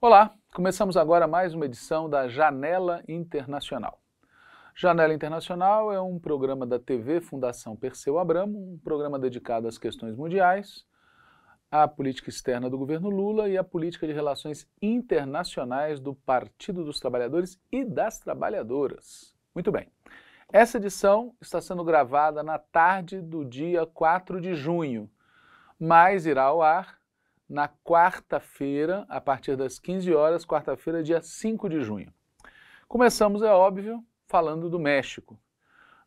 Olá, começamos agora mais uma edição da Janela Internacional. Janela Internacional é um programa da TV Fundação Perseu Abramo, um programa dedicado às questões mundiais, à política externa do governo Lula e à política de relações internacionais do Partido dos Trabalhadores e das Trabalhadoras. Muito bem. Essa edição está sendo gravada na tarde do dia 4 de junho, mas irá ao ar na quarta-feira, a partir das 15 horas, quarta-feira, dia 5 de junho. Começamos, é óbvio, falando do México.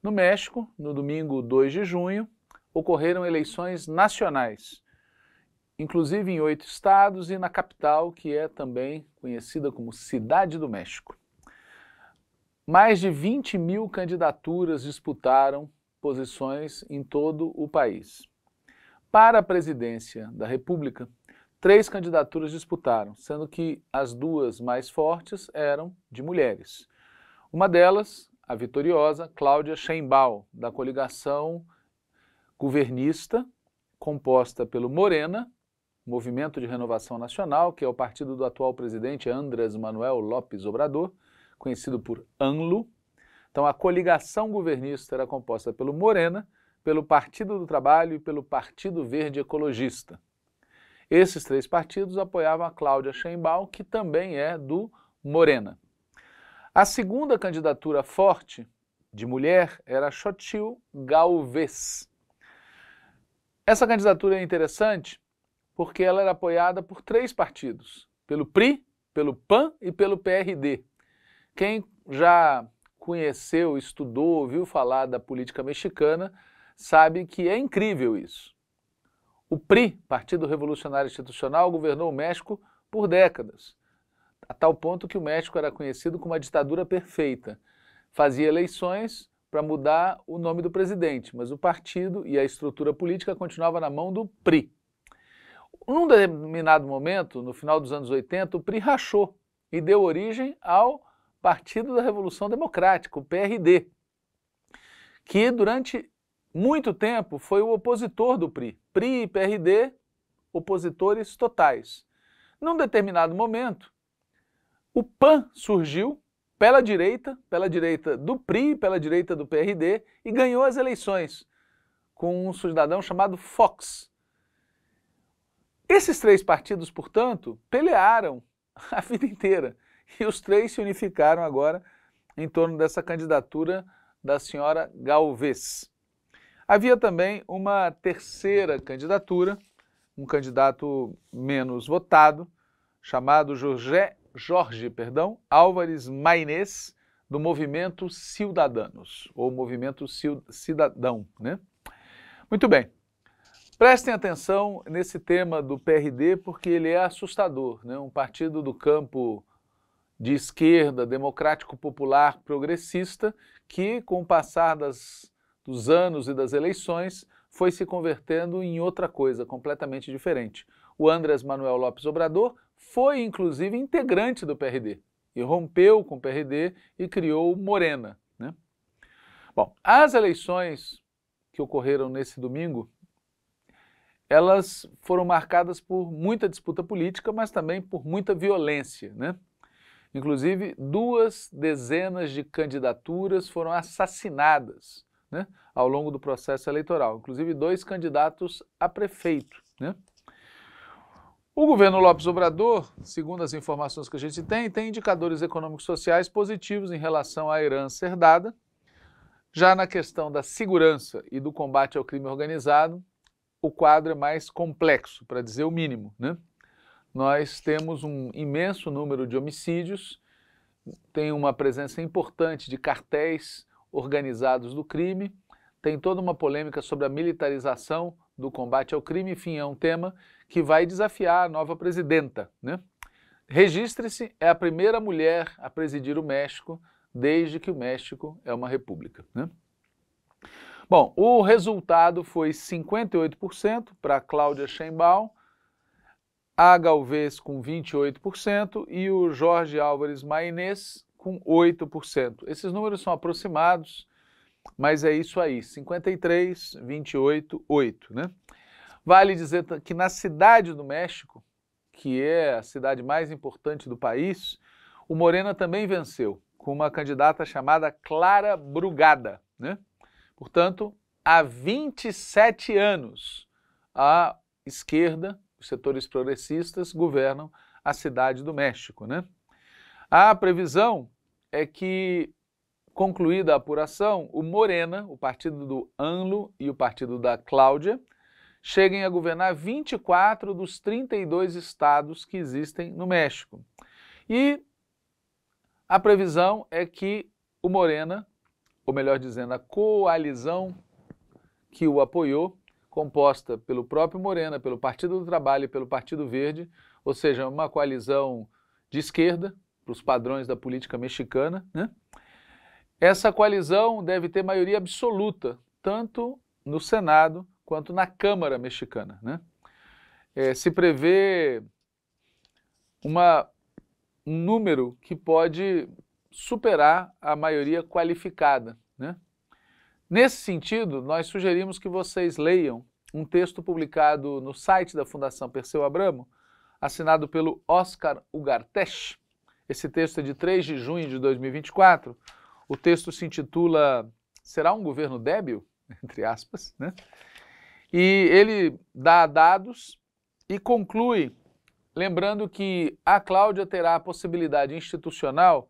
No México, no domingo 2 de junho, ocorreram eleições nacionais, inclusive em oito estados e na capital, que é também conhecida como Cidade do México. Mais de 20 mil candidaturas disputaram posições em todo o país. Para a presidência da República, três candidaturas disputaram, sendo que as duas mais fortes eram de mulheres. Uma delas, a vitoriosa Cláudia Sheinbaum, da coligação governista, composta pelo Morena, Movimento de Renovação Nacional, que é o partido do atual presidente Andrés Manuel Lopes Obrador, conhecido por Anlu. Então, a coligação governista era composta pelo Morena, pelo Partido do Trabalho e pelo Partido Verde Ecologista. Esses três partidos apoiavam a Cláudia Sheinbaum, que também é do Morena. A segunda candidatura forte de mulher era Chotil Galvez. Essa candidatura é interessante porque ela era apoiada por três partidos, pelo PRI, pelo PAN e pelo PRD. Quem já conheceu, estudou, ouviu falar da política mexicana, sabe que é incrível isso. O PRI, Partido Revolucionário Institucional, governou o México por décadas, a tal ponto que o México era conhecido como a ditadura perfeita. Fazia eleições para mudar o nome do presidente, mas o partido e a estrutura política continuava na mão do PRI. Num determinado momento, no final dos anos 80, o PRI rachou e deu origem ao Partido da Revolução Democrática, o PRD, que durante muito tempo foi o opositor do PRI. PRI e PRD, opositores totais. Num determinado momento, o PAN surgiu pela direita, pela direita do PRI, pela direita do PRD, e ganhou as eleições com um cidadão chamado Fox. Esses três partidos, portanto, pelearam a vida inteira. E os três se unificaram agora em torno dessa candidatura da senhora Galvez. Havia também uma terceira candidatura, um candidato menos votado, chamado Jorge, Jorge perdão, Álvares Mainês, do Movimento Ciudadanos, ou Movimento Cidadão. Né? Muito bem, prestem atenção nesse tema do PRD, porque ele é assustador. Né? Um partido do campo de esquerda, democrático popular, progressista, que com o passar das, dos anos e das eleições foi se convertendo em outra coisa completamente diferente. O Andrés Manuel Lopes Obrador foi inclusive integrante do PRD e rompeu com o PRD e criou Morena. Né? Bom, as eleições que ocorreram nesse domingo, elas foram marcadas por muita disputa política, mas também por muita violência, né? Inclusive, duas dezenas de candidaturas foram assassinadas né, ao longo do processo eleitoral, inclusive dois candidatos a prefeito. Né? O governo Lopes Obrador, segundo as informações que a gente tem, tem indicadores econômicos sociais positivos em relação à herança herdada. Já na questão da segurança e do combate ao crime organizado, o quadro é mais complexo, para dizer o mínimo. Né? nós temos um imenso número de homicídios, tem uma presença importante de cartéis organizados do crime, tem toda uma polêmica sobre a militarização do combate ao crime, enfim, é um tema que vai desafiar a nova presidenta. Né? Registre-se, é a primeira mulher a presidir o México desde que o México é uma república. Né? Bom, o resultado foi 58% para Cláudia Sheinbaum, a. Galvez com 28% e o Jorge Álvares Mainês com 8%. Esses números são aproximados, mas é isso aí, 53, 28, 8, né? Vale dizer que na cidade do México, que é a cidade mais importante do país, o Morena também venceu, com uma candidata chamada Clara Brugada, né? Portanto, há 27 anos, a esquerda setores progressistas governam a cidade do México. Né? A previsão é que, concluída a apuração, o Morena, o partido do Anlo e o partido da Cláudia, cheguem a governar 24 dos 32 estados que existem no México. E a previsão é que o Morena, ou melhor dizendo, a coalizão que o apoiou, composta pelo próprio Morena, pelo Partido do Trabalho e pelo Partido Verde, ou seja, uma coalizão de esquerda, para os padrões da política mexicana. Né? Essa coalizão deve ter maioria absoluta, tanto no Senado quanto na Câmara mexicana. Né? É, se prevê uma, um número que pode superar a maioria qualificada. Né? Nesse sentido, nós sugerimos que vocês leiam um texto publicado no site da Fundação Perseu Abramo, assinado pelo Oscar Ugartesh. Esse texto é de 3 de junho de 2024. O texto se intitula Será um governo débil? Entre aspas, né? E ele dá dados e conclui, lembrando que a Cláudia terá a possibilidade institucional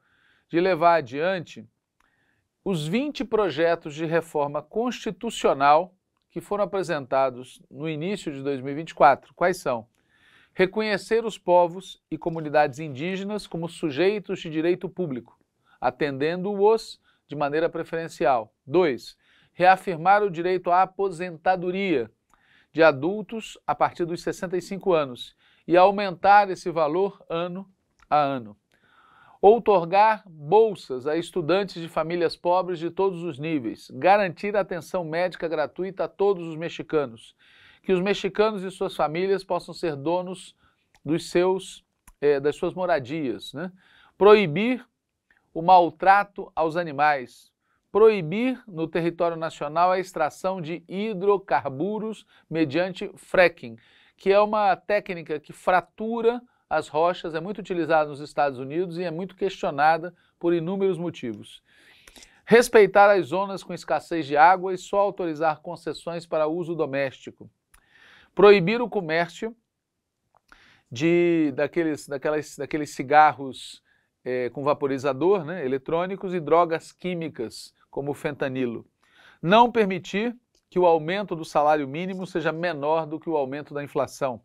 de levar adiante os 20 projetos de reforma constitucional que foram apresentados no início de 2024. Quais são? Reconhecer os povos e comunidades indígenas como sujeitos de direito público, atendendo-os de maneira preferencial. 2. Reafirmar o direito à aposentadoria de adultos a partir dos 65 anos e aumentar esse valor ano a ano outorgar bolsas a estudantes de famílias pobres de todos os níveis, garantir atenção médica gratuita a todos os mexicanos, que os mexicanos e suas famílias possam ser donos dos seus, é, das suas moradias, né? proibir o maltrato aos animais, proibir no território nacional a extração de hidrocarburos mediante fracking, que é uma técnica que fratura as rochas é muito utilizada nos Estados Unidos e é muito questionada por inúmeros motivos. Respeitar as zonas com escassez de água e só autorizar concessões para uso doméstico. Proibir o comércio de daqueles, daquelas, daqueles cigarros é, com vaporizador, né, eletrônicos e drogas químicas, como o fentanilo. Não permitir que o aumento do salário mínimo seja menor do que o aumento da inflação.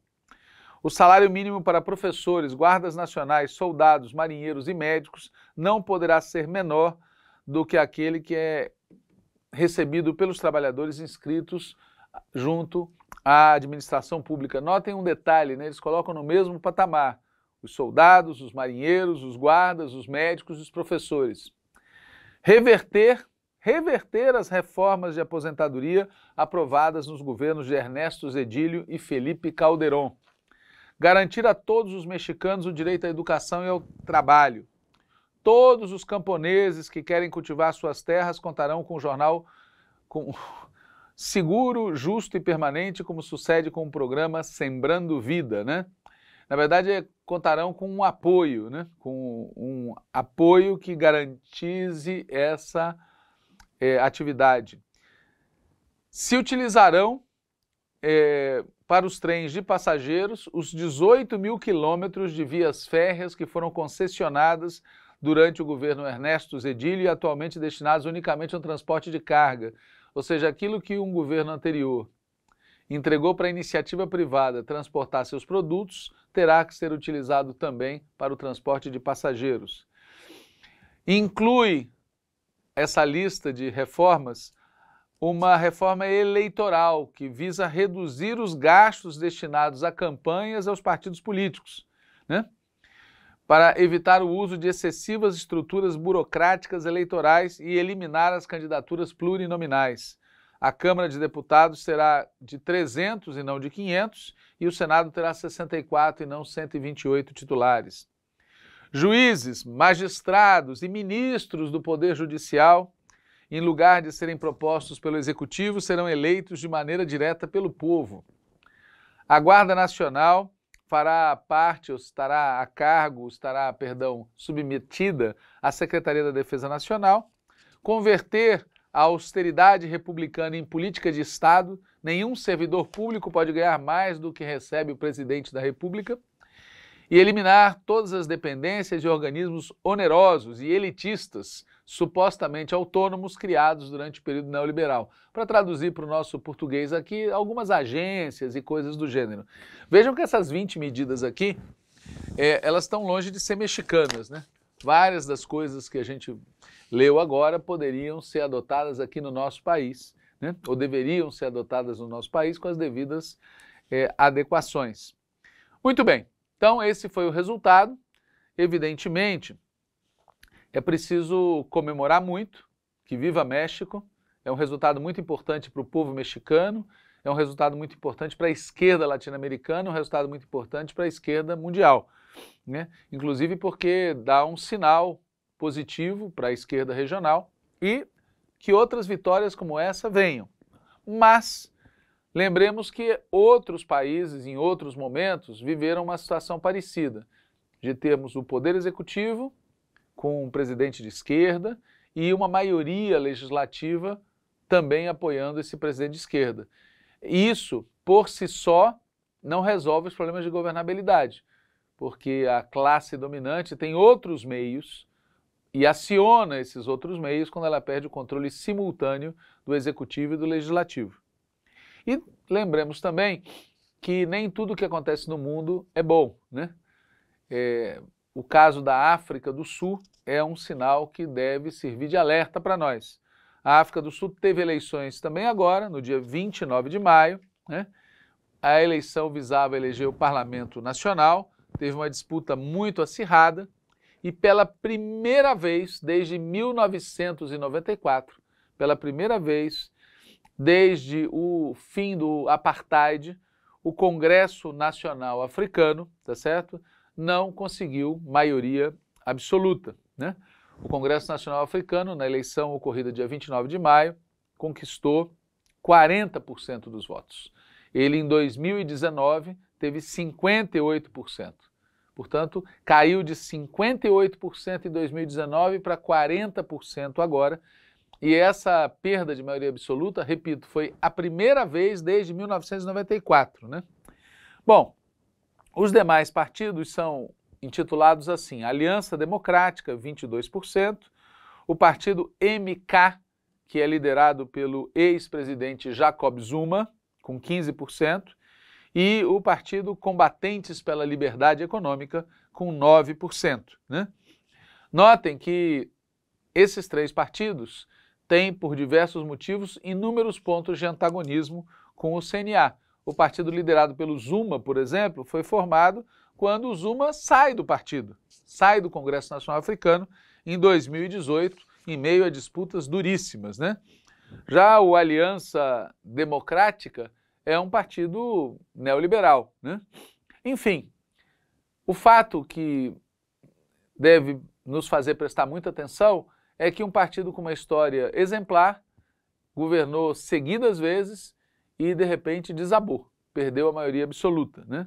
O salário mínimo para professores, guardas nacionais, soldados, marinheiros e médicos não poderá ser menor do que aquele que é recebido pelos trabalhadores inscritos junto à administração pública. Notem um detalhe, né? eles colocam no mesmo patamar os soldados, os marinheiros, os guardas, os médicos e os professores. Reverter, reverter as reformas de aposentadoria aprovadas nos governos de Ernesto Zedilho e Felipe Calderon garantir a todos os mexicanos o direito à educação e ao trabalho. Todos os camponeses que querem cultivar suas terras contarão com o jornal com seguro, justo e permanente, como sucede com o programa Sembrando Vida, né? Na verdade, contarão com um apoio, né? Com um apoio que garantize essa é, atividade. Se utilizarão é, para os trens de passageiros os 18 mil quilômetros de vias férreas que foram concessionadas durante o governo Ernesto Zedillo e atualmente destinados unicamente ao transporte de carga, ou seja, aquilo que um governo anterior entregou para a iniciativa privada transportar seus produtos, terá que ser utilizado também para o transporte de passageiros. Inclui essa lista de reformas uma reforma eleitoral que visa reduzir os gastos destinados a campanhas aos partidos políticos, né? para evitar o uso de excessivas estruturas burocráticas eleitorais e eliminar as candidaturas plurinominais. A Câmara de Deputados será de 300 e não de 500, e o Senado terá 64 e não 128 titulares. Juízes, magistrados e ministros do Poder Judicial em lugar de serem propostos pelo executivo, serão eleitos de maneira direta pelo povo. A Guarda Nacional fará parte, ou estará a cargo, estará, perdão, submetida à Secretaria da Defesa Nacional, converter a austeridade republicana em política de Estado, nenhum servidor público pode ganhar mais do que recebe o presidente da República, e eliminar todas as dependências de organismos onerosos e elitistas, supostamente autônomos, criados durante o período neoliberal. Para traduzir para o nosso português aqui, algumas agências e coisas do gênero. Vejam que essas 20 medidas aqui, é, elas estão longe de ser mexicanas, né? Várias das coisas que a gente leu agora poderiam ser adotadas aqui no nosso país, né? ou deveriam ser adotadas no nosso país com as devidas é, adequações. Muito bem, então, esse foi o resultado. Evidentemente, é preciso comemorar muito que viva México. É um resultado muito importante para o povo mexicano, é um resultado muito importante para a esquerda latino-americana, é um resultado muito importante para a esquerda mundial. Né? Inclusive porque dá um sinal positivo para a esquerda regional e que outras vitórias como essa venham. Mas Lembremos que outros países, em outros momentos, viveram uma situação parecida, de termos o poder executivo com um presidente de esquerda e uma maioria legislativa também apoiando esse presidente de esquerda. Isso, por si só, não resolve os problemas de governabilidade, porque a classe dominante tem outros meios e aciona esses outros meios quando ela perde o controle simultâneo do executivo e do legislativo. E lembremos também que nem tudo que acontece no mundo é bom, né? É, o caso da África do Sul é um sinal que deve servir de alerta para nós. A África do Sul teve eleições também agora, no dia 29 de maio. Né? A eleição visava eleger o Parlamento Nacional, teve uma disputa muito acirrada e, pela primeira vez desde 1994, pela primeira vez, desde o fim do apartheid, o Congresso Nacional Africano, tá certo? Não conseguiu maioria absoluta, né? O Congresso Nacional Africano, na eleição ocorrida dia 29 de maio, conquistou 40% dos votos. Ele, em 2019, teve 58%. Portanto, caiu de 58% em 2019 para 40% agora, e essa perda de maioria absoluta, repito, foi a primeira vez desde 1994. Né? Bom, os demais partidos são intitulados assim: Aliança Democrática, 22%, o partido MK, que é liderado pelo ex-presidente Jacob Zuma, com 15%, e o partido Combatentes pela Liberdade Econômica, com 9%. Né? Notem que esses três partidos tem, por diversos motivos, inúmeros pontos de antagonismo com o CNA. O partido liderado pelo Zuma, por exemplo, foi formado quando o Zuma sai do partido, sai do Congresso Nacional Africano em 2018, em meio a disputas duríssimas, né? Já o Aliança Democrática é um partido neoliberal, né? Enfim, o fato que deve nos fazer prestar muita atenção é que um partido com uma história exemplar governou seguidas vezes e de repente desabou, perdeu a maioria absoluta, né?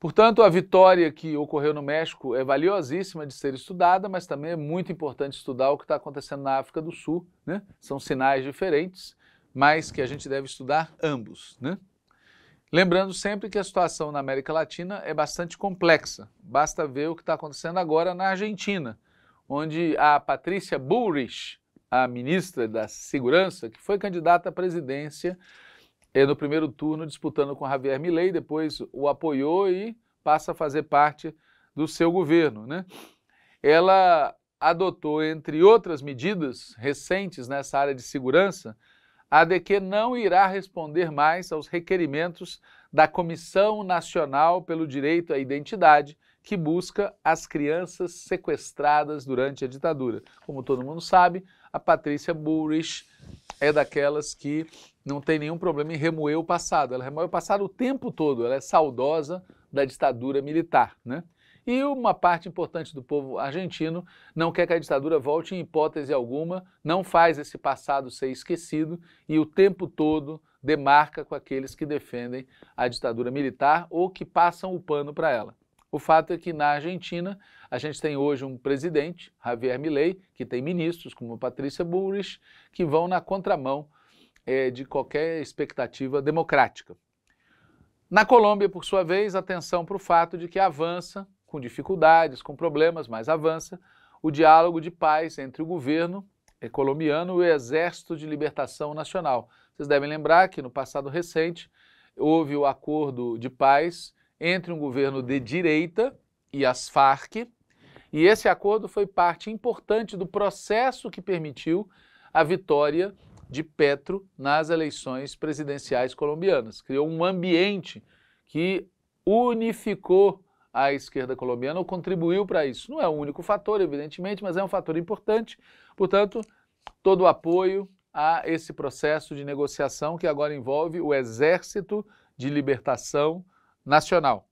Portanto, a vitória que ocorreu no México é valiosíssima de ser estudada, mas também é muito importante estudar o que está acontecendo na África do Sul. Né? São sinais diferentes, mas que a gente deve estudar ambos. Né? Lembrando sempre que a situação na América Latina é bastante complexa. Basta ver o que está acontecendo agora na Argentina, onde a Patrícia Bullrich, a ministra da Segurança, que foi candidata à presidência eh, no primeiro turno, disputando com Javier Milei, depois o apoiou e passa a fazer parte do seu governo. Né? Ela adotou, entre outras medidas recentes nessa área de segurança, a de que não irá responder mais aos requerimentos da Comissão Nacional pelo Direito à Identidade, que busca as crianças sequestradas durante a ditadura. Como todo mundo sabe, a Patrícia Bullrich é daquelas que não tem nenhum problema em remoer o passado. Ela remoeu o passado o tempo todo, ela é saudosa da ditadura militar, né? E uma parte importante do povo argentino não quer que a ditadura volte em hipótese alguma, não faz esse passado ser esquecido e o tempo todo demarca com aqueles que defendem a ditadura militar ou que passam o pano para ela. O fato é que na Argentina a gente tem hoje um presidente, Javier Milei, que tem ministros como Patrícia Bullrich, que vão na contramão é, de qualquer expectativa democrática. Na Colômbia, por sua vez, atenção para o fato de que avança, com dificuldades, com problemas, mas avança, o diálogo de paz entre o governo é colombiano e o Exército de Libertação Nacional. Vocês devem lembrar que no passado recente houve o acordo de paz entre um governo de direita e as Farc, e esse acordo foi parte importante do processo que permitiu a vitória de Petro nas eleições presidenciais colombianas. Criou um ambiente que unificou a esquerda colombiana ou contribuiu para isso. Não é o único fator, evidentemente, mas é um fator importante. Portanto, todo o apoio a esse processo de negociação que agora envolve o Exército de Libertação nacional.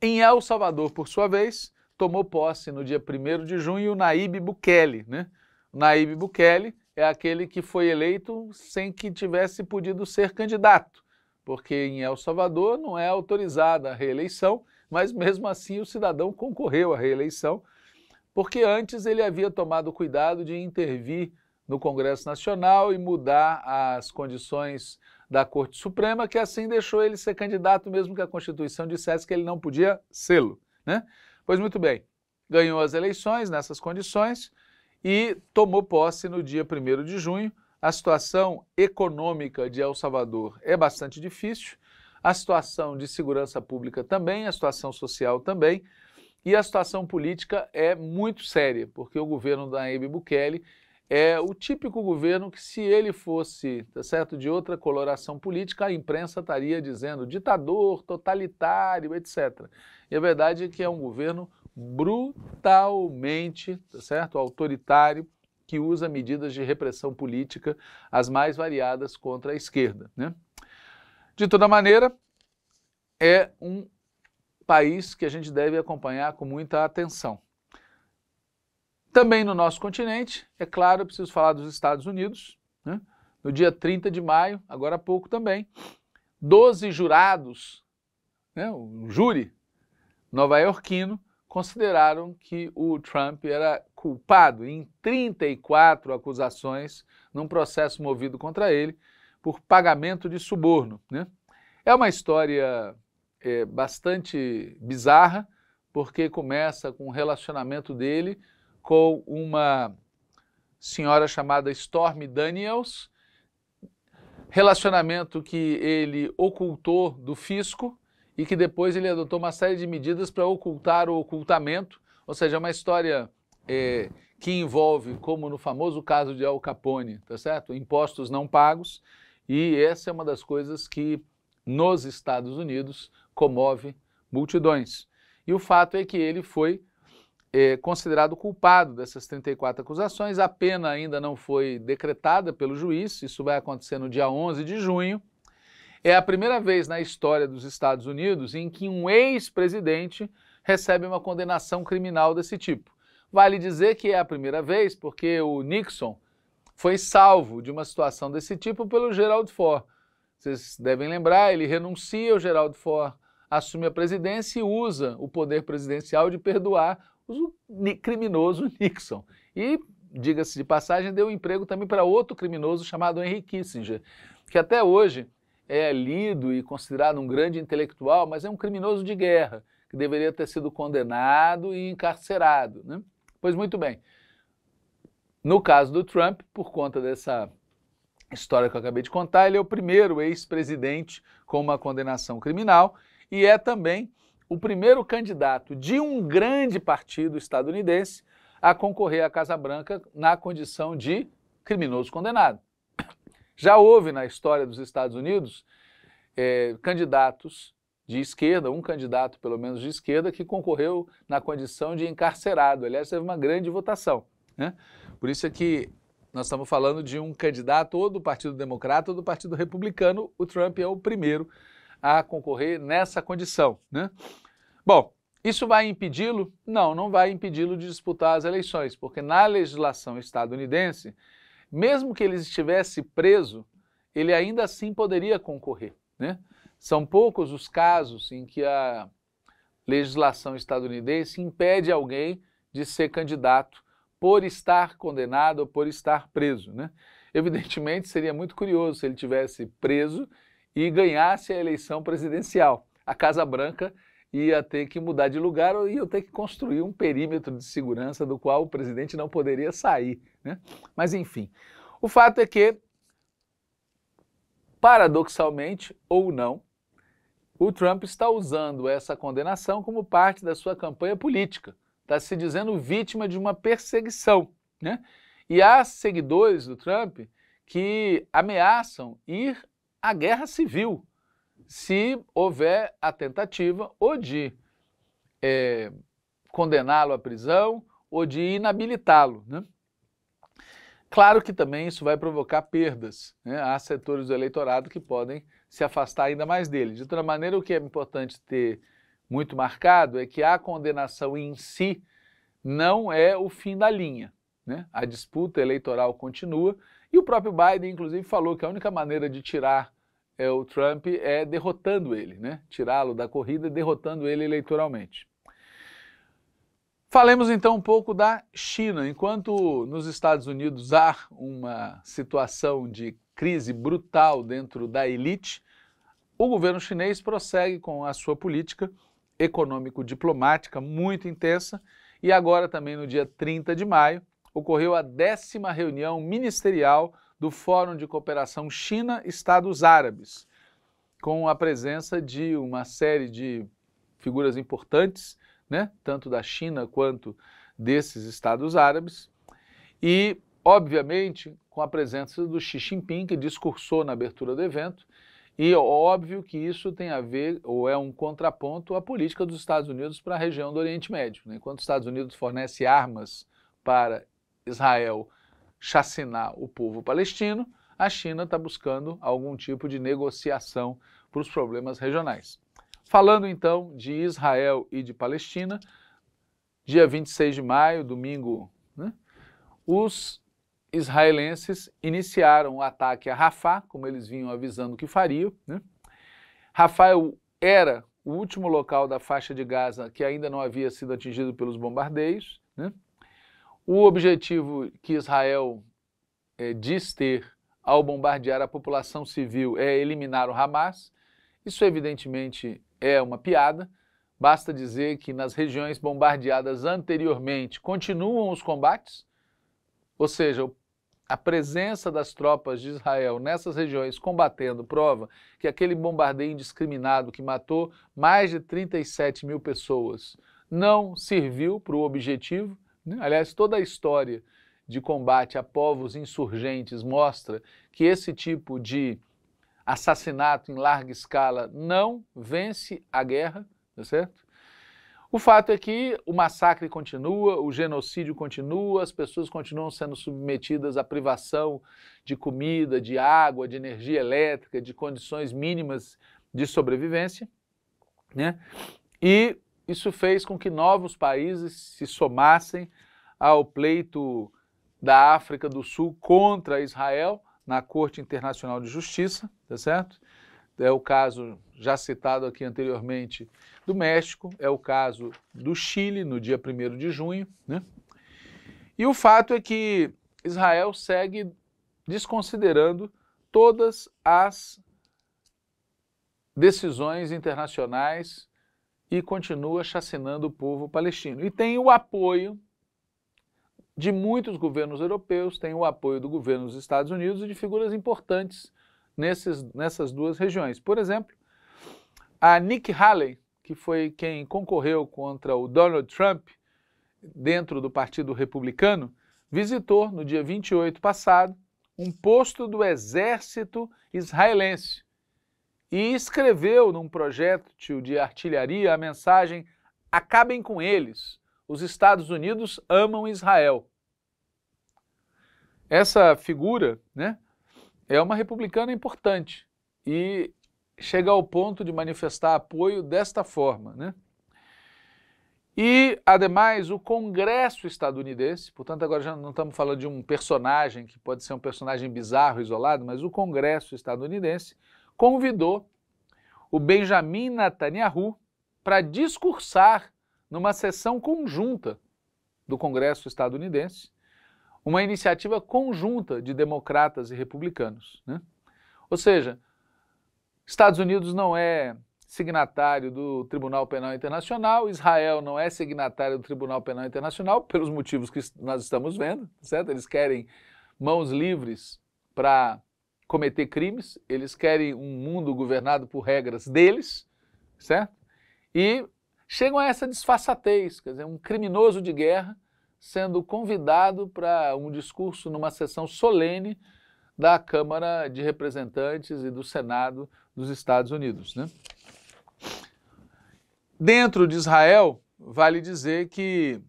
Em El Salvador, por sua vez, tomou posse no dia 1 de junho o Naíbe Bukele. Né? O Naíbe Bukele é aquele que foi eleito sem que tivesse podido ser candidato, porque em El Salvador não é autorizada a reeleição, mas mesmo assim o cidadão concorreu à reeleição, porque antes ele havia tomado cuidado de intervir no Congresso Nacional e mudar as condições da Corte Suprema, que assim deixou ele ser candidato, mesmo que a Constituição dissesse que ele não podia sê-lo. Né? Pois muito bem, ganhou as eleições nessas condições e tomou posse no dia 1 de junho. A situação econômica de El Salvador é bastante difícil, a situação de segurança pública também, a situação social também, e a situação política é muito séria, porque o governo da Ebe Bukele é o típico governo que, se ele fosse tá certo de outra coloração política, a imprensa estaria dizendo ditador, totalitário, etc. E a verdade é que é um governo brutalmente tá certo? autoritário, que usa medidas de repressão política, as mais variadas contra a esquerda. Né? De toda maneira, é um país que a gente deve acompanhar com muita atenção. Também no nosso continente, é claro, eu preciso falar dos Estados Unidos, né? no dia 30 de maio, agora há pouco também, 12 jurados, né, um júri nova-iorquino, consideraram que o Trump era culpado em 34 acusações num processo movido contra ele por pagamento de suborno. Né? É uma história é, bastante bizarra, porque começa com o relacionamento dele com uma senhora chamada Stormy Daniels, relacionamento que ele ocultou do fisco e que depois ele adotou uma série de medidas para ocultar o ocultamento, ou seja, é uma história é, que envolve, como no famoso caso de Al Capone, tá certo? Impostos não pagos, e essa é uma das coisas que nos Estados Unidos comove multidões. E o fato é que ele foi é, considerado culpado dessas 34 acusações. A pena ainda não foi decretada pelo juiz, isso vai acontecer no dia 11 de junho. É a primeira vez na história dos Estados Unidos em que um ex-presidente recebe uma condenação criminal desse tipo. Vale dizer que é a primeira vez porque o Nixon foi salvo de uma situação desse tipo pelo Gerald Ford. Vocês devem lembrar, ele renuncia, o Gerald Ford assume a presidência e usa o poder presidencial de perdoar o criminoso Nixon. E, diga-se de passagem, deu emprego também para outro criminoso chamado Henry Kissinger, que até hoje é lido e considerado um grande intelectual, mas é um criminoso de guerra, que deveria ter sido condenado e encarcerado. Né? Pois muito bem. No caso do Trump, por conta dessa história que eu acabei de contar, ele é o primeiro ex-presidente com uma condenação criminal e é também o primeiro candidato de um grande partido estadunidense a concorrer à Casa Branca na condição de criminoso condenado. Já houve na história dos Estados Unidos é, candidatos de esquerda, um candidato pelo menos de esquerda, que concorreu na condição de encarcerado. Aliás, teve uma grande votação. Né? Por isso é que nós estamos falando de um candidato ou do Partido Democrata ou do Partido Republicano. O Trump é o primeiro a concorrer nessa condição. Né? Bom, isso vai impedi-lo? Não, não vai impedi-lo de disputar as eleições, porque na legislação estadunidense, mesmo que ele estivesse preso, ele ainda assim poderia concorrer. Né? São poucos os casos em que a legislação estadunidense impede alguém de ser candidato por estar condenado ou por estar preso. Né? Evidentemente, seria muito curioso se ele tivesse preso e ganhasse a eleição presidencial. A Casa Branca ia ter que mudar de lugar ou ia ter que construir um perímetro de segurança do qual o presidente não poderia sair. Né? Mas, enfim, o fato é que, paradoxalmente ou não, o Trump está usando essa condenação como parte da sua campanha política. Está se dizendo vítima de uma perseguição. Né? E há seguidores do Trump que ameaçam ir à guerra civil se houver a tentativa ou de é, condená-lo à prisão ou de inabilitá-lo. Né? Claro que também isso vai provocar perdas. Né? Há setores do eleitorado que podem se afastar ainda mais dele. De outra maneira, o que é importante ter muito marcado é que a condenação em si não é o fim da linha. Né? A disputa eleitoral continua e o próprio Biden, inclusive, falou que a única maneira de tirar é, o Trump é derrotando ele, né? Tirá-lo da corrida, derrotando ele eleitoralmente. Falemos então um pouco da China. Enquanto nos Estados Unidos há uma situação de crise brutal dentro da elite, o governo chinês prossegue com a sua política econômico-diplomática muito intensa e agora também no dia 30 de maio ocorreu a décima reunião ministerial do Fórum de Cooperação China-Estados Árabes, com a presença de uma série de figuras importantes, né, tanto da China quanto desses Estados Árabes, e, obviamente, com a presença do Xi Jinping, que discursou na abertura do evento, e é óbvio que isso tem a ver, ou é um contraponto, à política dos Estados Unidos para a região do Oriente Médio. Enquanto né? os Estados Unidos fornece armas para Israel chacinar o povo palestino, a China está buscando algum tipo de negociação para os problemas regionais. Falando então de Israel e de Palestina, dia 26 de maio, domingo, né, os israelenses iniciaram o ataque a Rafah, como eles vinham avisando que fariam. Né? Rafah era o último local da faixa de Gaza que ainda não havia sido atingido pelos bombardeios. Né? O objetivo que Israel é, diz ter ao bombardear a população civil é eliminar o Hamas. Isso, evidentemente, é uma piada. Basta dizer que nas regiões bombardeadas anteriormente continuam os combates, ou seja, a presença das tropas de Israel nessas regiões combatendo prova que aquele bombardeio indiscriminado que matou mais de 37 mil pessoas não serviu para o objetivo né? Aliás, toda a história de combate a povos insurgentes mostra que esse tipo de assassinato em larga escala não vence a guerra, tá certo? O fato é que o massacre continua, o genocídio continua, as pessoas continuam sendo submetidas à privação de comida, de água, de energia elétrica, de condições mínimas de sobrevivência, né? E isso fez com que novos países se somassem ao pleito da África do Sul contra Israel na Corte Internacional de Justiça, tá certo? É o caso já citado aqui anteriormente do México, é o caso do Chile no dia 1 de junho, né? E o fato é que Israel segue desconsiderando todas as decisões internacionais e continua chacinando o povo palestino. E tem o apoio de muitos governos europeus, tem o apoio do governo dos Estados Unidos e de figuras importantes nesses, nessas duas regiões. Por exemplo, a Nick Haley, que foi quem concorreu contra o Donald Trump dentro do Partido Republicano, visitou no dia 28 passado um posto do exército israelense e escreveu num projeto de artilharia a mensagem: acabem com eles, os Estados Unidos amam Israel. Essa figura né, é uma republicana importante e chega ao ponto de manifestar apoio desta forma. Né? E, ademais, o Congresso estadunidense, portanto, agora já não estamos falando de um personagem que pode ser um personagem bizarro, isolado, mas o Congresso estadunidense convidou o Benjamin Netanyahu para discursar numa sessão conjunta do Congresso estadunidense, uma iniciativa conjunta de democratas e republicanos. Né? Ou seja, Estados Unidos não é signatário do Tribunal Penal Internacional, Israel não é signatário do Tribunal Penal Internacional, pelos motivos que nós estamos vendo, certo? Eles querem mãos livres para cometer crimes, eles querem um mundo governado por regras deles, certo? E chegam a essa disfarçatez, quer dizer, um criminoso de guerra sendo convidado para um discurso numa sessão solene da Câmara de Representantes e do Senado dos Estados Unidos. Né? Dentro de Israel, vale dizer que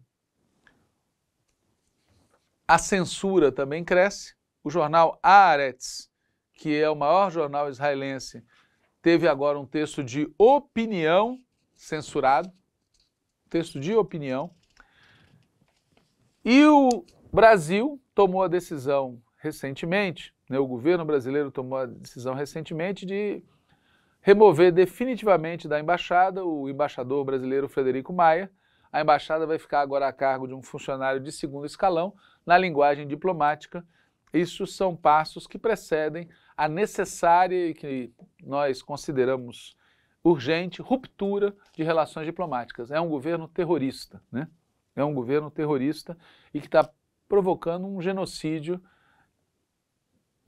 a censura também cresce. O jornal Aretz, que é o maior jornal israelense, teve agora um texto de opinião censurado. Texto de opinião. E o Brasil tomou a decisão recentemente, né, o governo brasileiro tomou a decisão recentemente de remover definitivamente da embaixada o embaixador brasileiro Frederico Maia. A embaixada vai ficar agora a cargo de um funcionário de segundo escalão, na linguagem diplomática, isso são passos que precedem a necessária e que nós consideramos urgente ruptura de relações diplomáticas. É um governo terrorista, né? É um governo terrorista e que está provocando um genocídio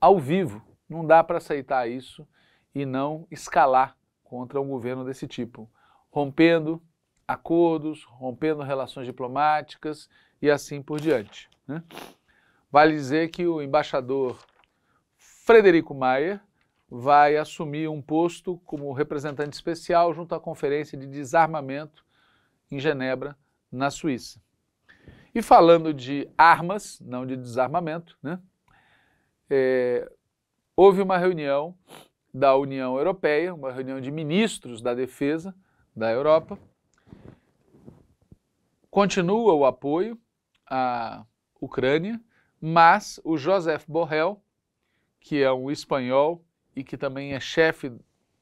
ao vivo. Não dá para aceitar isso e não escalar contra um governo desse tipo, rompendo acordos, rompendo relações diplomáticas e assim por diante. Né? Vale dizer que o embaixador Frederico Maia vai assumir um posto como representante especial junto à Conferência de Desarmamento em Genebra, na Suíça. E falando de armas, não de desarmamento, né? É, houve uma reunião da União Europeia, uma reunião de ministros da defesa da Europa. Continua o apoio à Ucrânia, mas o José Borrell, que é um espanhol e que também é chefe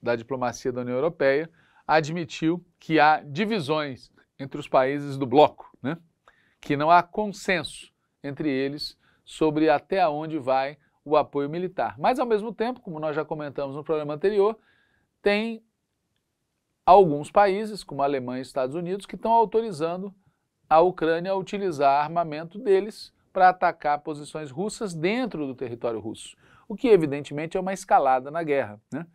da diplomacia da União Europeia, admitiu que há divisões entre os países do bloco, né? que não há consenso entre eles sobre até onde vai o apoio militar. Mas, ao mesmo tempo, como nós já comentamos no programa anterior, tem alguns países, como a Alemanha e Estados Unidos, que estão autorizando a Ucrânia a utilizar armamento deles para atacar posições russas dentro do território russo, o que evidentemente é uma escalada na guerra. Né?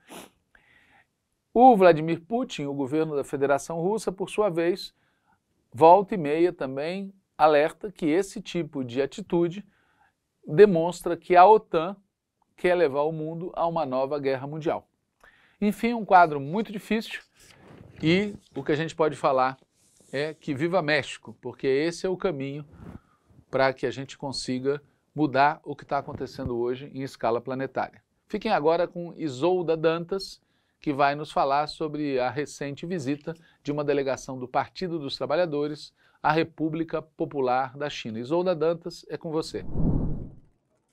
O Vladimir Putin, o governo da Federação Russa, por sua vez, volta e meia também alerta que esse tipo de atitude demonstra que a OTAN quer levar o mundo a uma nova guerra mundial. Enfim, um quadro muito difícil e o que a gente pode falar é que viva México, porque esse é o caminho para que a gente consiga mudar o que está acontecendo hoje em escala planetária. Fiquem agora com Isolda Dantas, que vai nos falar sobre a recente visita de uma delegação do Partido dos Trabalhadores à República Popular da China. Isolda Dantas, é com você.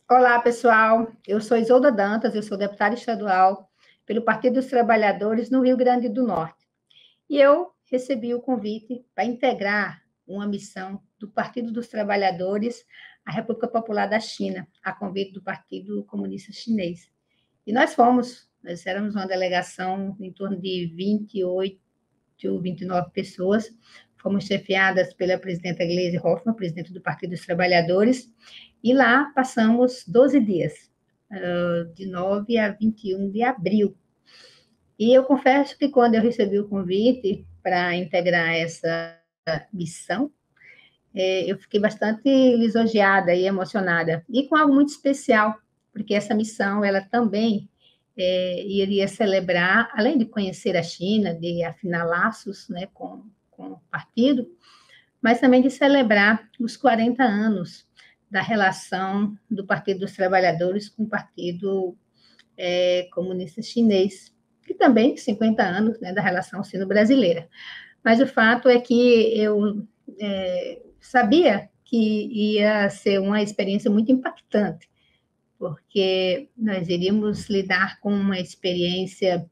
Olá, pessoal. Eu sou Isolda Dantas, eu sou deputada estadual pelo Partido dos Trabalhadores no Rio Grande do Norte. E eu recebi o convite para integrar uma missão do Partido dos Trabalhadores à República Popular da China, a convite do Partido Comunista Chinês. E nós fomos, nós éramos uma delegação em torno de 28, 29 pessoas, fomos chefiadas pela presidenta Gleisi Hoffmann, presidente do Partido dos Trabalhadores, e lá passamos 12 dias, de 9 a 21 de abril. E eu confesso que quando eu recebi o convite para integrar essa missão, é, eu fiquei bastante lisonjeada e emocionada, e com algo muito especial, porque essa missão, ela também é, iria celebrar, além de conhecer a China, de afinar laços né, com, com o partido, mas também de celebrar os 40 anos da relação do Partido dos Trabalhadores com o Partido é, Comunista Chinês, e também 50 anos né, da relação sino-brasileira. Mas o fato é que eu é, sabia que ia ser uma experiência muito impactante, porque nós iríamos lidar com uma experiência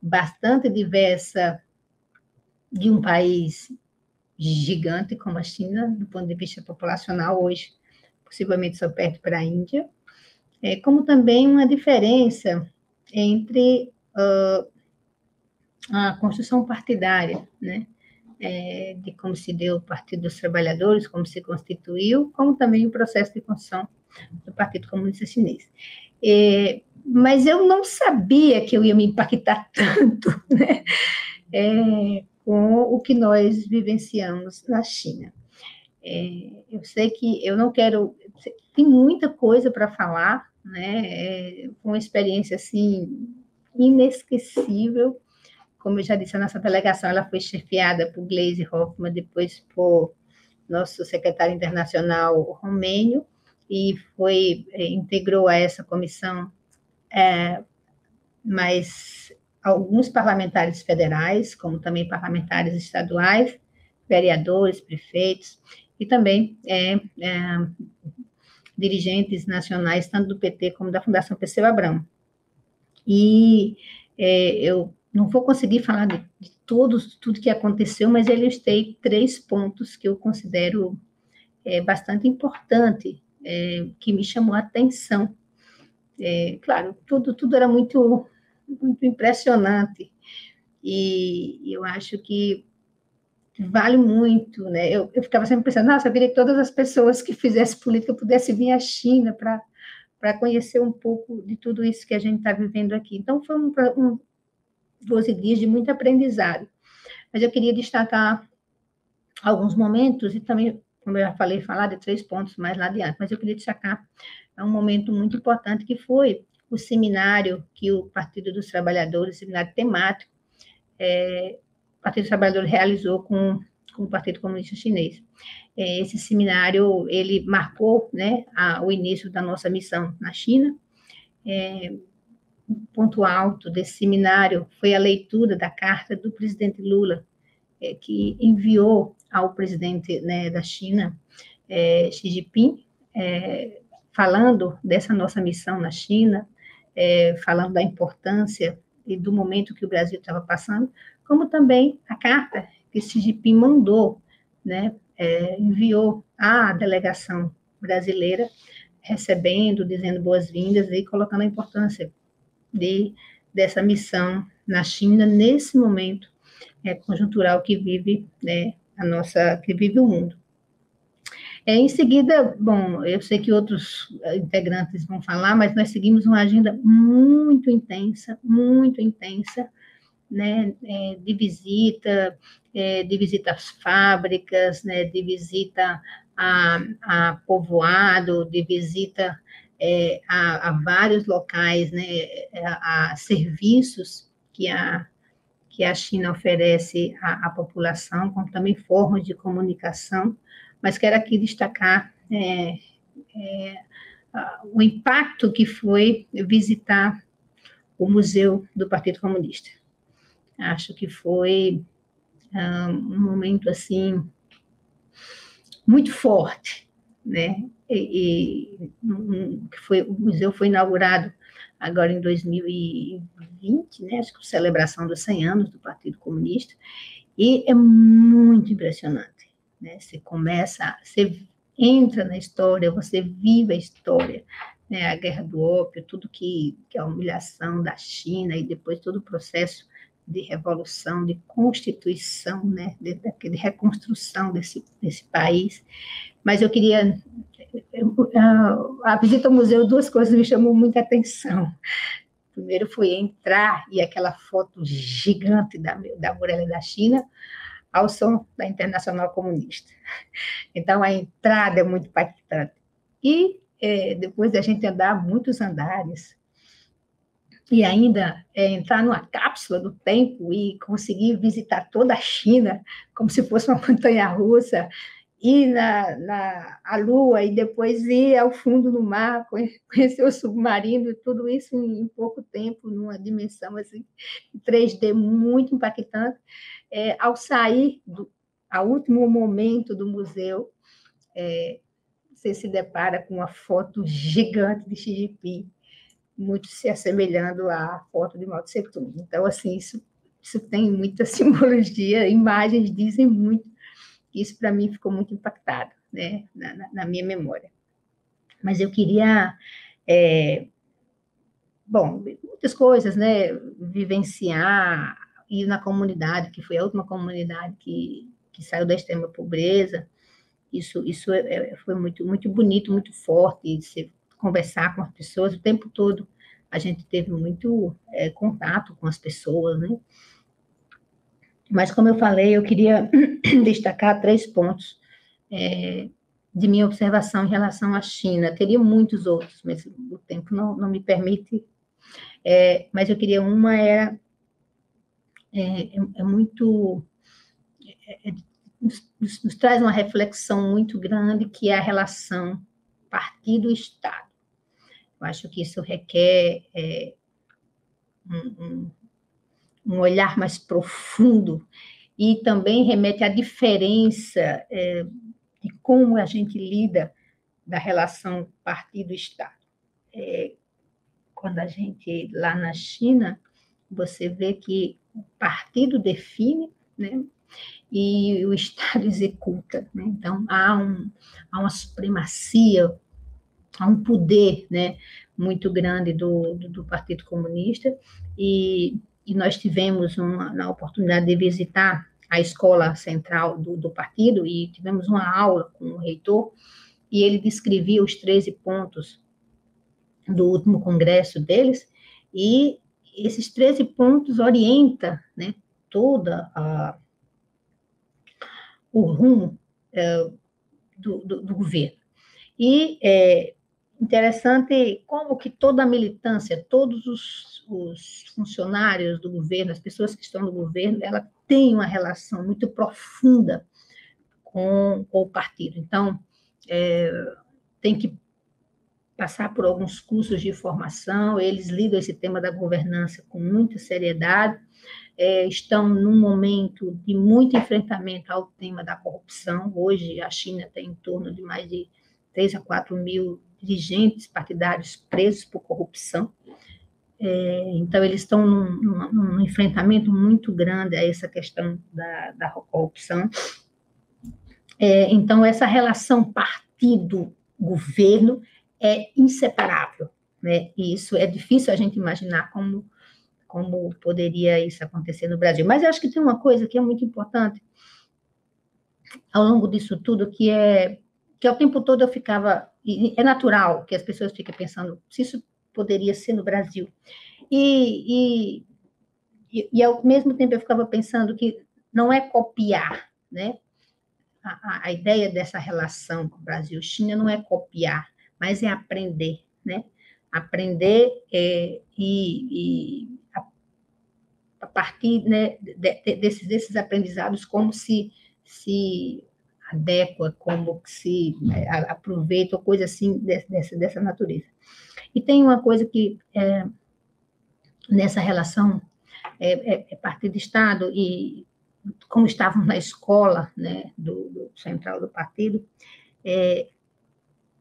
bastante diversa de um país gigante como a China, do ponto de vista populacional hoje, possivelmente só perto para a Índia, é, como também uma diferença entre uh, a construção partidária, né? é, de como se deu o Partido dos Trabalhadores, como se constituiu, como também o processo de construção do Partido Comunista Chinês. É, mas eu não sabia que eu ia me impactar tanto né, é, com o que nós vivenciamos na China. eu sei que eu não quero. Tem muita coisa para falar, né? É, uma experiência assim inesquecível como eu já disse, a nossa delegação ela foi chefiada por Glaze Hoffman, depois por nosso secretário internacional romênio, e foi eh, integrou a essa comissão é, mais alguns parlamentares federais, como também parlamentares estaduais, vereadores, prefeitos, e também é, é, dirigentes nacionais, tanto do PT como da Fundação Perseu Abrão. E é, eu não vou conseguir falar de, de todos, tudo que aconteceu, mas eu listei três pontos que eu considero é, bastante importante, é, que me chamou a atenção. É, claro, tudo, tudo era muito, muito impressionante, e eu acho que vale muito, né? Eu, eu ficava sempre pensando, nossa, eu virei todas as pessoas que fizessem política pudessem vir à China para para conhecer um pouco de tudo isso que a gente está vivendo aqui. Então, foi um, um, 12 dias de muito aprendizado. Mas eu queria destacar alguns momentos e também, como eu já falei, falar de três pontos mais lá adiante, mas eu queria destacar um momento muito importante que foi o seminário que o Partido dos Trabalhadores, seminário temático, é, o Partido dos Trabalhadores realizou com, com o Partido Comunista Chinês. É, esse seminário, ele marcou né, a, o início da nossa missão na China, é, ponto alto desse seminário foi a leitura da carta do presidente Lula, é, que enviou ao presidente né, da China, é, Xi Jinping, é, falando dessa nossa missão na China, é, falando da importância e do momento que o Brasil estava passando, como também a carta que Xi Jinping mandou, né, é, enviou à delegação brasileira, recebendo, dizendo boas-vindas e colocando a importância de, dessa missão na China nesse momento é, conjuntural que vive né, a nossa que vive o mundo. É, em seguida, bom, eu sei que outros eh, integrantes vão falar, mas nós seguimos uma agenda muito intensa, muito intensa, né, é, de visita, é, de visita às fábricas, né, de visita a, a povoado, de visita é, a, a, vários locais, né, a, é, a, serviços que a, que a China oferece à, à, população, como também formas de comunicação, mas quero aqui destacar é, é, o impacto que foi visitar o Museu do Partido Comunista. Acho que foi ah, um momento assim muito forte né? E, e que foi, o museu foi inaugurado agora em 2020, né? Acho que celebração dos 100 anos do Partido Comunista, e é muito impressionante, né? Você começa, você entra na história, você vive a história, né? A guerra do ópio, tudo que, que a humilhação da China e depois todo o processo de revolução, de constituição, né, de, de, de reconstrução desse, desse país, mas eu queria. Ah, a visita ao museu, duas coisas me chamou muita atenção. Primeiro foi entrar e aquela foto gigante da, da muralha da China ao som da Internacional Comunista. Então, a entrada é muito impactante. E é, depois da gente andar muitos andares, e ainda é, entrar numa cápsula do tempo e conseguir visitar toda a China, como se fosse uma montanha russa, ir na, na a Lua e depois ir ao fundo do mar, conhecer o submarino e tudo isso em, pouco tempo, numa dimensão assim, 3D muito impactante. É, ao sair do ao último momento do museu, é, você se depara com uma foto gigante de Xi Jinping, muito se assemelhando à foto de Mao Tse Tung. Então, assim, isso, isso tem muita simbologia, imagens dizem muito isso para mim ficou muito impactado, né, na, na, minha memória. Mas eu queria, é, bom, muitas coisas, né, vivenciar ir na comunidade, que foi a última comunidade que, que saiu da extrema pobreza. Isso, isso é, é foi muito, muito bonito, muito forte, se conversar com as pessoas o tempo todo. A gente teve muito é, contato com as pessoas, né? Mas, como eu falei, eu queria destacar três pontos é, de minha observação em relação à China. Teria muitos outros, mas o tempo não, não me permite. É, mas eu queria uma é, é, é, é muito é, nos, nos, traz uma reflexão muito grande que é a relação partido-estado. Eu acho que isso requer um, um, um olhar mais profundo e também remete à diferença é, de como a gente lida da relação partido-Estado. É, quando a gente, lá na China, você vê que o partido define, né? E o Estado executa. Né? Então, há, um, há uma supremacia, há um poder né, muito grande do, do, do Partido Comunista, e e nós tivemos uma, na oportunidade de visitar a escola central do, do partido e tivemos uma aula com o reitor e ele descrevia os 13 pontos do último congresso deles e esses 13 pontos orienta né, toda a, o rumo é, do, do, do, governo. E é, Interessante como que toda a militância, todos os, os funcionários do governo, as pessoas que estão no governo, ela tem uma relação muito profunda com, com o partido. Então, é, tem que passar por alguns cursos de formação, eles lidam esse tema da governança com muita seriedade, é, estão num momento de muito enfrentamento ao tema da corrupção. Hoje, a China tem em torno de mais de 3 a 4 mil dirigentes partidários presos por corrupção. É, então, eles estão num, num, num, enfrentamento muito grande a essa questão da, da corrupção. É, então, essa relação partido-governo é inseparável, né? E isso é difícil a gente imaginar como, como poderia isso acontecer no Brasil. Mas eu acho que tem uma coisa que é muito importante ao longo disso tudo, que é que ao tempo todo eu ficava. é natural que as pessoas fiquem pensando se isso poderia ser no Brasil. E, e, e ao mesmo tempo eu ficava pensando que não é copiar, né? A, a ideia dessa relação o Brasil-China não é copiar, mas é aprender, né? Aprender é, e, e a partir né, de, de, desses, desses aprendizados, como se, se adequa, como que se né, aproveita, ou coisa assim dessa, dessa natureza. E tem uma coisa que é, nessa relação é, é, é partido Estado e como estavam na escola né, do, do central do partido, é,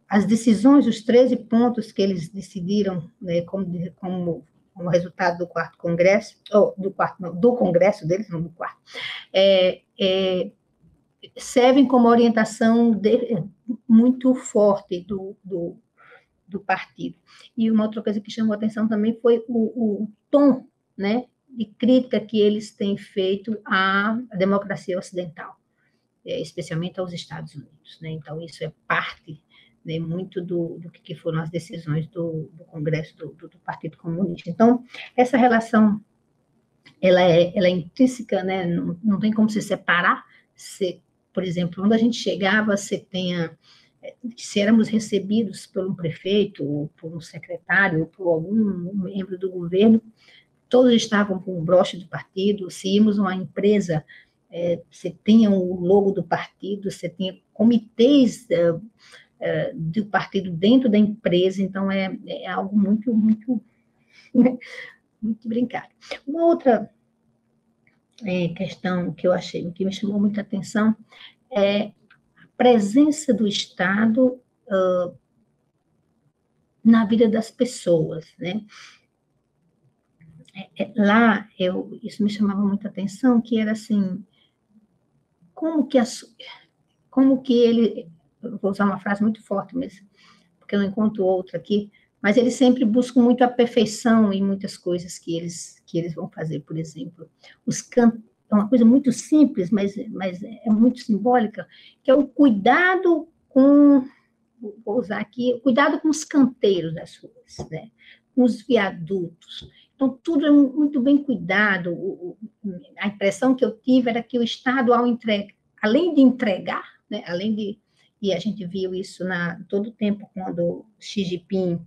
as decisões, os 13 pontos que eles decidiram né, como, como, como, resultado do quarto congresso, ou do quarto, não, do congresso deles, não do quarto, é, é, servem como orientação de, muito forte do, do, do, partido. E uma outra coisa que chamou atenção também foi o, o tom né, de crítica que eles têm feito à democracia ocidental, é, especialmente aos Estados Unidos. Né? Então, isso é parte né, muito do, do que foram as decisões do, do Congresso do, do, do Partido Comunista. Então, essa relação ela é, ela é intrínseca, né? não, não tem como se separar, se por exemplo, quando a gente chegava, você tenha, eh, se éramos recebidos por um prefeito, ou por um secretário, ou por algum membro do governo, todos estavam com o broche do partido, se íamos a uma empresa, é, você tinha o logo do partido, você tinha comitês é, é, do partido dentro da empresa, então é, é algo muito, muito, muito brincado. Uma outra é, questão que eu achei, que me chamou muita atenção, é a presença do Estado uh, na vida das pessoas, né? É, é, lá eu isso me chamava muita atenção que era assim como que como que ele vou usar uma frase muito forte mesmo porque eu não encontro outra aqui mas eles sempre buscam muito a perfeição em muitas coisas que eles, que eles vão fazer, por exemplo. Os cantores é uma coisa muito simples, mas, mas é muito simbólica, que é o cuidado com, vou usar aqui, cuidado com os canteiros das ruas, né? com os viadutos. Então, tudo é muito bem cuidado. a impressão que eu tive era que o Estado, ao entregar, além de entregar, né, além de e a gente viu isso na todo o tempo quando Xi Jinping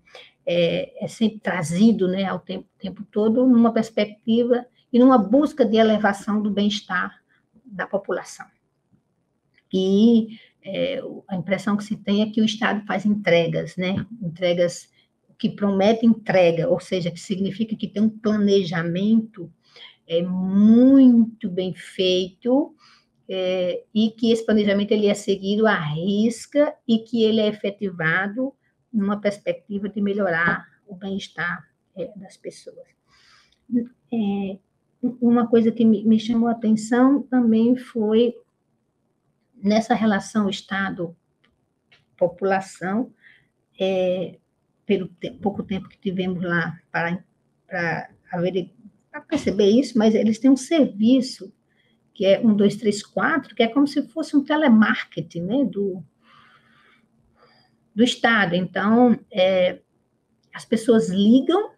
é, é sempre trazido né, ao tempo, tempo todo, numa perspectiva e numa busca de elevação do bem-estar da população. E é, a impressão que se tem é que o Estado faz entregas, né? Entregas que promete entrega, ou seja, que significa que tem um planejamento é, muito bem feito é, e que esse planejamento ele é seguido à risca e que ele é efetivado numa perspectiva de melhorar o bem-estar é, das pessoas. É, uma coisa que me, me chamou a atenção também foi nessa relação Estado-população, é, pelo te pouco tempo que tivemos lá para, para, para perceber isso, mas eles têm um serviço que é 1234, que é como se fosse um telemarketing né, do, do Estado. Então, é, as pessoas ligam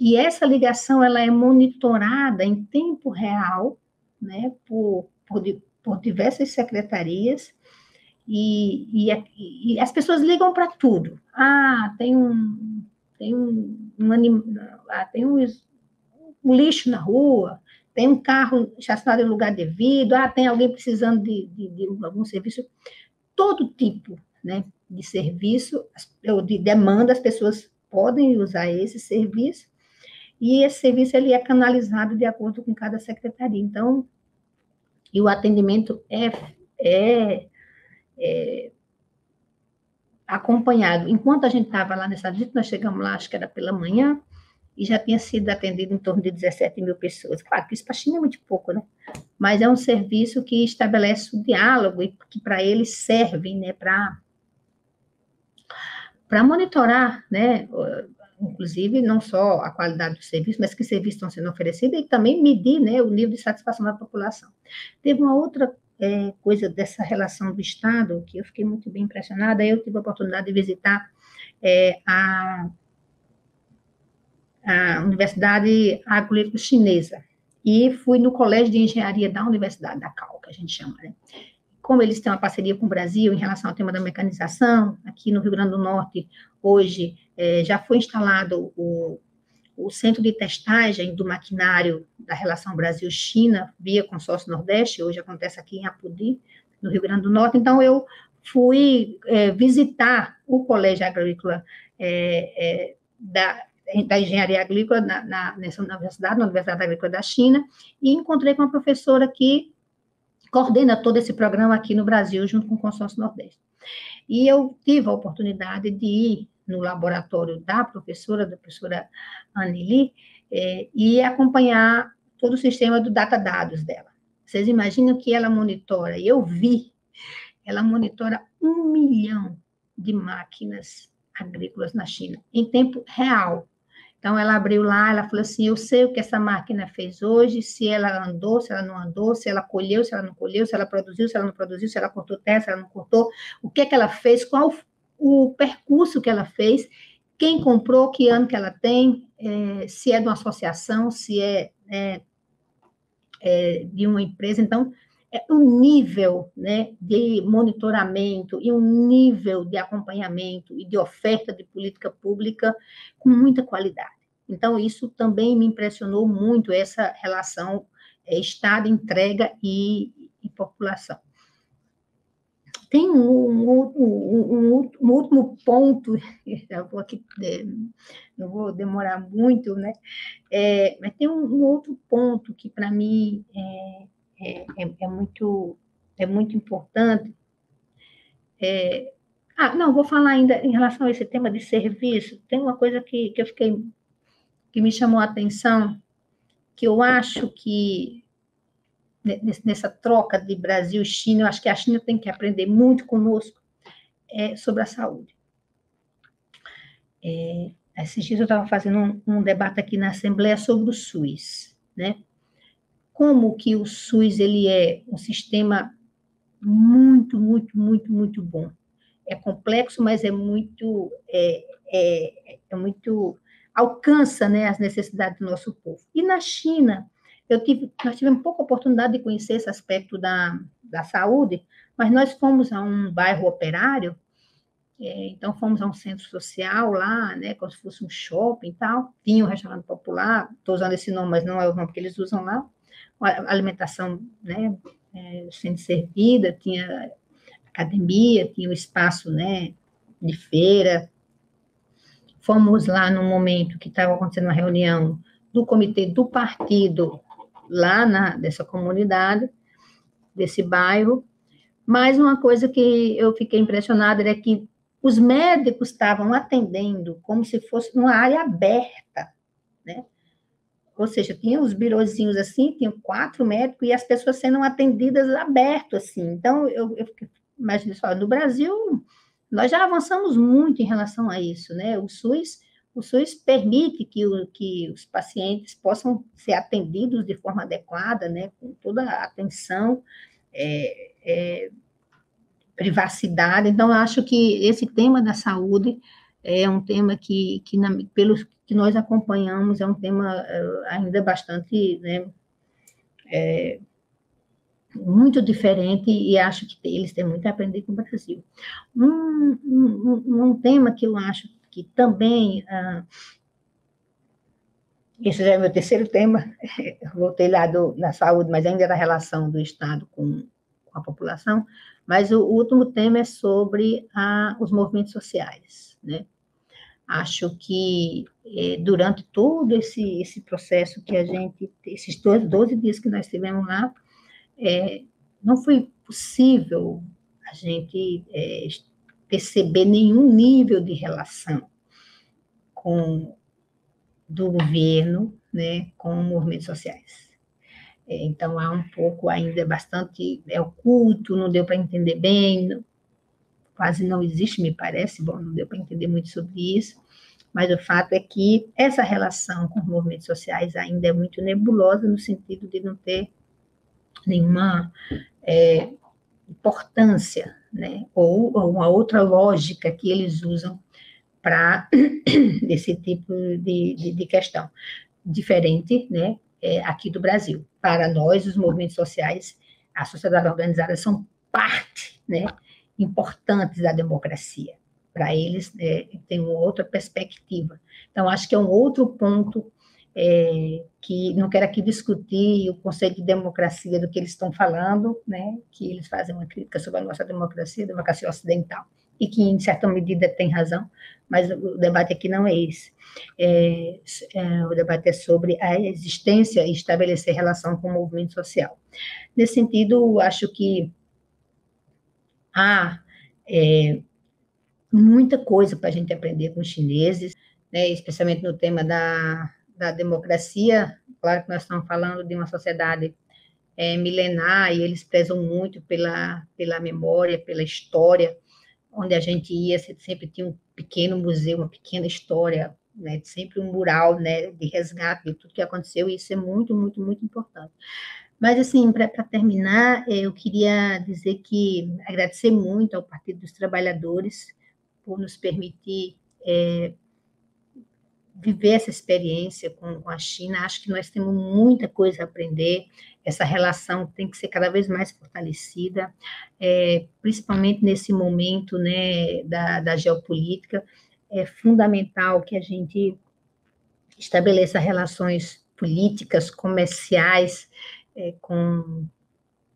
e essa ligação ela é monitorada em tempo real né, por, por, por diversas secretarias. E, e, e as pessoas ligam para tudo. Ah, tem um, tem um, um, anim... ah, tem um, um lixo na rua, tem um carro estacionado em lugar devido, ah, tem alguém precisando de, de, de algum serviço, todo tipo né, de serviço ou de demanda, as pessoas podem usar esse serviço, e esse serviço ele é canalizado de acordo com cada secretaria. Então, e o atendimento é, é, é acompanhado. Enquanto a gente estava lá nessa visita, nós chegamos lá, acho que era pela manhã, e já tinha sido atendido em torno de 17 mil pessoas. Claro que isso para a China é muito pouco, né? Mas é um serviço que estabelece o um diálogo e que para eles serve, né, para para monitorar, né, inclusive não só a qualidade do serviço, mas que serviços estão sendo oferecidos e também medir, né, o nível de satisfação da população. Teve uma outra é, coisa dessa relação do Estado que eu fiquei muito bem impressionada. Eu tive a oportunidade de visitar é, a a Universidade Agrícola-Chinesa. E fui no Colégio de Engenharia da Universidade da Cal, que a gente chama, né? Como eles têm uma parceria com o Brasil em relação ao tema da mecanização, aqui no Rio Grande do Norte, hoje, é, já foi instalado o, o centro de testagem do maquinário da relação Brasil-China via consórcio Nordeste, hoje acontece aqui em Apodi, no Rio Grande do Norte. Então, eu fui é, visitar o Colégio Agrícola é, é, da, da engenharia agrícola na, na, nessa universidade, na Universidade Agrícola da China, e encontrei com uma professora que coordena todo esse programa aqui no Brasil, junto com o Consórcio Nordeste. E eu tive a oportunidade de ir no laboratório da professora, da professora Anneli, eh, e acompanhar todo o sistema do data dados dela. Vocês imaginam que ela monitora, e eu vi, ela monitora um milhão de máquinas agrícolas na China, em tempo real. Então, ela abriu lá, ela falou assim: Eu sei o que essa máquina fez hoje, se ela andou, se ela não andou, se ela colheu, se ela não colheu, se ela produziu, se ela não produziu, se ela cortou terra, se ela não cortou, o que é que ela fez, qual o percurso que ela fez, quem comprou, que ano que ela tem, é, se é de uma associação, se é, é, é de uma empresa. Então, é um nível né, de monitoramento e um nível de acompanhamento e de oferta de política pública com muita qualidade. Então, isso também me impressionou muito, essa relação é, Estado, entrega e, e população. Tem um, um, um, um, último ponto, eu vou aqui, é, não vou demorar muito, né? É, mas tem um, outro ponto que, para mim, é, é, é, é, muito, é muito importante. É, ah, não, vou falar ainda em relação a esse tema de serviço. Tem uma coisa que, que eu fiquei que me chamou a atenção, que eu acho que nessa troca de Brasil e China, eu acho que a China tem que aprender muito conosco é, sobre a saúde. É, esses dias eu estava fazendo um, um, debate aqui na Assembleia sobre o SUS, né? como que o SUS ele é um sistema muito, muito, muito, muito bom. É complexo, mas é muito, é, é, é muito alcança né, as necessidades do nosso povo. E na China, eu tive, nós tivemos pouca oportunidade de conhecer esse aspecto da, da saúde, mas nós fomos a um bairro operário, é, então fomos a um centro social lá, né, como se fosse um shopping e tal, tinha um restaurante popular, estou usando esse nome, mas não é o nome que eles usam lá, alimentação né, é, sendo servida, tinha academia, tinha o um espaço né, de feira. Fomos lá num momento que estava acontecendo uma reunião do comitê do partido lá na, dessa comunidade, desse bairro. Mas uma coisa que eu fiquei impressionada é que os médicos estavam atendendo como se fosse numa área aberta, né? Ou seja, tinha os birozinhos assim, tinha quatro médicos e as pessoas sendo atendidas aberto, assim. Então, eu, eu imagino só, no Brasil, nós já avançamos muito em relação a isso, né? O SUS, o SUS permite que, o, que os pacientes possam ser atendidos de forma adequada, né? Com toda a atenção, é, é, privacidade. Então, eu acho que esse tema da saúde é um tema que, que na, pelos que nós acompanhamos, é um tema é, ainda bastante né, é, muito diferente e acho que eles têm muito a aprender com o Brasil. Um, um, um tema que eu acho que também. Ah, esse já é meu terceiro tema, voltei lá do, na saúde, mas ainda da relação do Estado com, com, a população. Mas o último tema é sobre a, ah, os movimentos sociais, né? Acho que é, durante todo esse, esse processo que a gente, esses 12, dias que nós tivemos lá, é, não foi possível a gente é, perceber nenhum nível de relação com do governo, né, com movimentos sociais. É, então há um pouco ainda bastante é oculto, não deu para entender bem, quase não existe, me parece. Bom, não deu para entender muito sobre isso, mas o fato é que essa relação com os movimentos sociais ainda é muito nebulosa no sentido de não ter nenhuma é, importância, né? Ou, ou uma outra lógica que eles usam para esse tipo de, de, de, questão, diferente né, é, aqui do Brasil. Para nós, os movimentos sociais, a sociedade organizada são parte né, importantes da democracia. Para eles, é, tem uma outra perspectiva. Então, acho que é um outro ponto é, que não quero aqui discutir o conceito de democracia do que eles estão falando, né, que eles fazem uma crítica sobre a nossa democracia, a democracia ocidental, e que em certa medida tem razão, mas o debate aqui não é esse. É, é, o debate é sobre a existência e estabelecer relação com o movimento social. Nesse sentido, acho que há é, muita coisa para a gente aprender com os chineses, né, especialmente no tema da, da democracia. Claro que nós estamos falando de uma sociedade é, milenar e eles prezam muito pela, pela memória, pela história, onde a gente ia, sempre tinha um pequeno museu, uma pequena história, né, sempre um mural né, de resgate de tudo que aconteceu, e isso é muito, muito, muito importante. Mas, assim, para terminar, eh, eu queria dizer que agradecer muito ao Partido dos Trabalhadores por nos permitir é, viver essa experiência com, com, a China. Acho que nós temos muita coisa a aprender. Essa relação tem que ser cada vez mais fortalecida, é, principalmente nesse momento né, da, da geopolítica. É fundamental que a gente estabeleça relações políticas, comerciais é, com,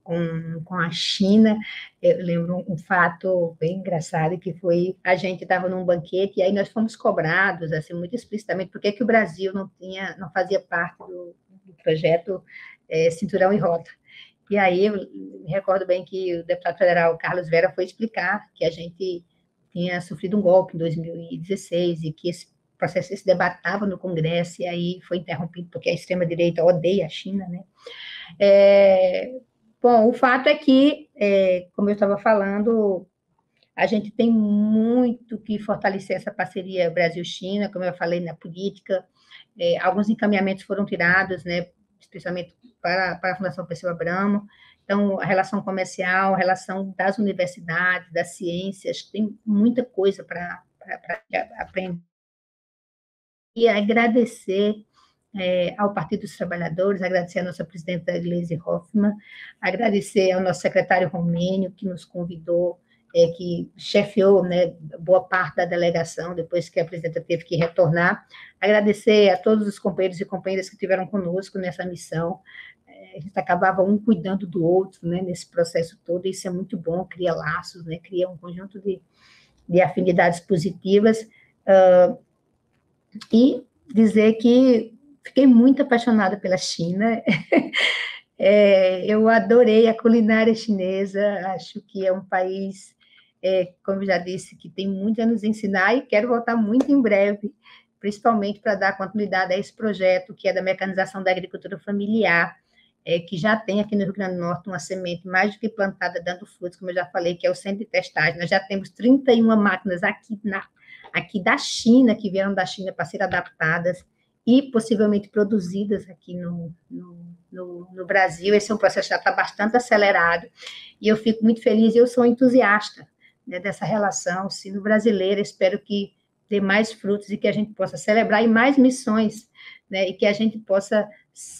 com, com a China. Eu lembro um fato bem engraçado que foi a gente estava num banquete e aí nós fomos cobrados assim muito explicitamente porque é que o Brasil não tinha, não fazia parte do, do projeto é, Cinturão e Rota. E aí eu me recordo bem que o deputado federal Carlos Vera foi explicar que a gente tinha sofrido um golpe em 2016 e que esse processo se debatava no Congresso e aí foi interrompido porque a extrema direita odeia a China, né? É, bom, o fato é que, é, como eu estava falando, a gente tem muito que fortalecer essa parceria Brasil-China, como eu falei na política. É, alguns encaminhamentos foram tirados, né, especialmente para, para a Fundação Perseu Abramo. Então, a relação comercial, a relação das universidades, das ciências, tem muita coisa para aprender. E agradecer é, ao Partido dos Trabalhadores, agradecer à nossa presidenta Gleise Hoffmann, agradecer ao nosso secretário Romênio, que nos convidou, é, que chefiou né, boa parte da delegação, depois que a presidenta teve que retornar. Agradecer a todos os companheiros e companheiras que tiveram conosco nessa missão. É, a gente acabava um cuidando do outro né, nesse processo todo, e isso é muito bom, cria laços, né, cria um conjunto de, de afinidades positivas. Uh, e dizer que Fiquei muito apaixonada pela China. É, eu adorei a culinária chinesa, acho que é um país, é, como já disse, que tem muito a nos ensinar e quero voltar muito em breve, principalmente para dar continuidade a esse projeto que é da mecanização da agricultura familiar, é, que já tem aqui no Rio Grande do Norte uma semente mais do que plantada, dando frutos, como eu já falei, que é o centro de testagem. Nós já temos 31 máquinas aqui, na, aqui da China, que vieram da China para ser adaptadas e possivelmente produzidas aqui no, no, no, no Brasil. Esse é um processo que já está bastante acelerado e eu fico muito feliz. Eu sou entusiasta né, dessa relação sino-brasileira. Espero que dê mais frutos e que a gente possa celebrar e mais missões, né, e que a gente possa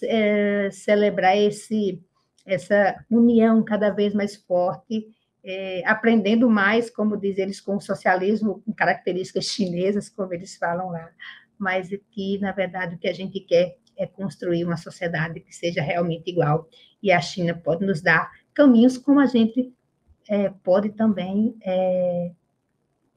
é, celebrar esse, essa união cada vez mais forte. É, aprendendo mais, como dizem eles, com o socialismo, com características chinesas, como eles falam lá, mas que, na verdade, o que a gente quer é construir uma sociedade que seja realmente igual. E a China pode nos dar caminhos como a gente é, pode também é,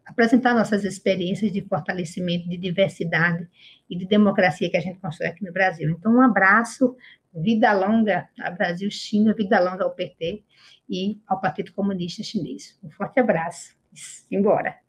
apresentar nossas experiências de fortalecimento de diversidade e de democracia que a gente constrói aqui no Brasil. Então, um abraço, vida longa a Brasil-China, vida longa ao PT e ao Partido Comunista Chinês. Um forte abraço. Embora.